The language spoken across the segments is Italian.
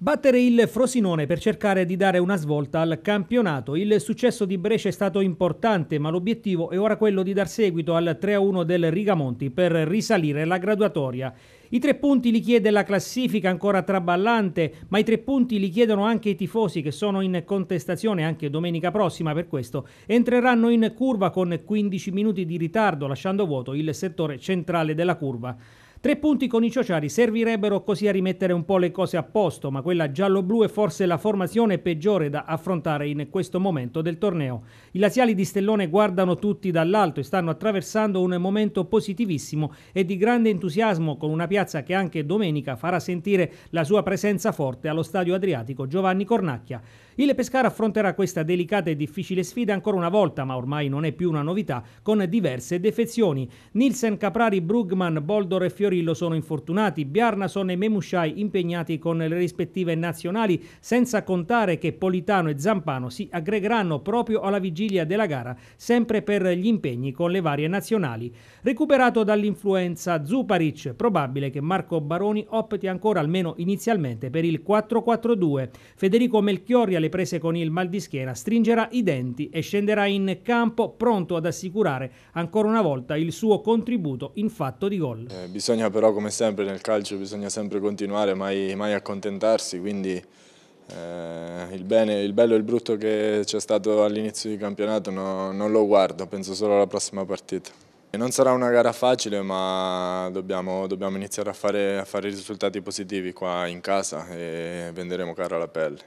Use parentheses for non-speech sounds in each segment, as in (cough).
Battere il Frosinone per cercare di dare una svolta al campionato. Il successo di Brescia è stato importante, ma l'obiettivo è ora quello di dar seguito al 3-1 del Rigamonti per risalire la graduatoria. I tre punti li chiede la classifica ancora traballante, ma i tre punti li chiedono anche i tifosi che sono in contestazione anche domenica prossima per questo. Entreranno in curva con 15 minuti di ritardo, lasciando vuoto il settore centrale della curva. Tre punti con i Ciociari servirebbero così a rimettere un po' le cose a posto, ma quella giallo-blu è forse la formazione peggiore da affrontare in questo momento del torneo. I laziali di Stellone guardano tutti dall'alto e stanno attraversando un momento positivissimo e di grande entusiasmo con una piazza che anche domenica farà sentire la sua presenza forte allo stadio Adriatico Giovanni Cornacchia. Il Pescara affronterà questa delicata e difficile sfida ancora una volta, ma ormai non è più una novità, con diverse defezioni. Nielsen, Caprari, Brugman, Boldor e Fiorillo sono infortunati, Bjarnason e Memushai impegnati con le rispettive nazionali, senza contare che Politano e Zampano si aggregheranno proprio alla vigilia della gara, sempre per gli impegni con le varie nazionali. Recuperato dall'influenza Zuparic, probabile che Marco Baroni opti ancora almeno inizialmente per il 4-4-2. Federico Melchiori alle prese con il mal di schiena, stringerà i denti e scenderà in campo pronto ad assicurare ancora una volta il suo contributo in fatto di gol. Eh, bisogna però come sempre nel calcio bisogna sempre continuare, mai, mai accontentarsi, quindi eh, il, bene, il, bello e il brutto che c'è stato all'inizio di campionato no, non lo guardo, penso solo alla prossima partita. Non sarà una gara facile ma dobbiamo, dobbiamo iniziare a fare, a fare risultati positivi qua in casa e venderemo cara la pelle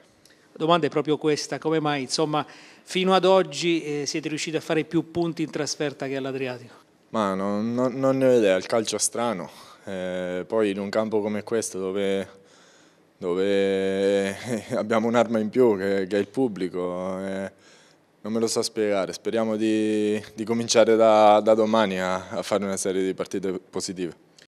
domanda è proprio questa, come mai insomma, fino ad oggi eh, siete riusciti a fare più punti in trasferta che all'Adriatico? Ma no, no, non ne ho idea, il calcio è strano, eh, poi in un campo come questo dove, dove eh, (laughs) abbiamo un'arma in più che, che, è il pubblico, eh, non me lo so spiegare, speriamo di, di cominciare da, da domani a, a fare una serie di partite positive.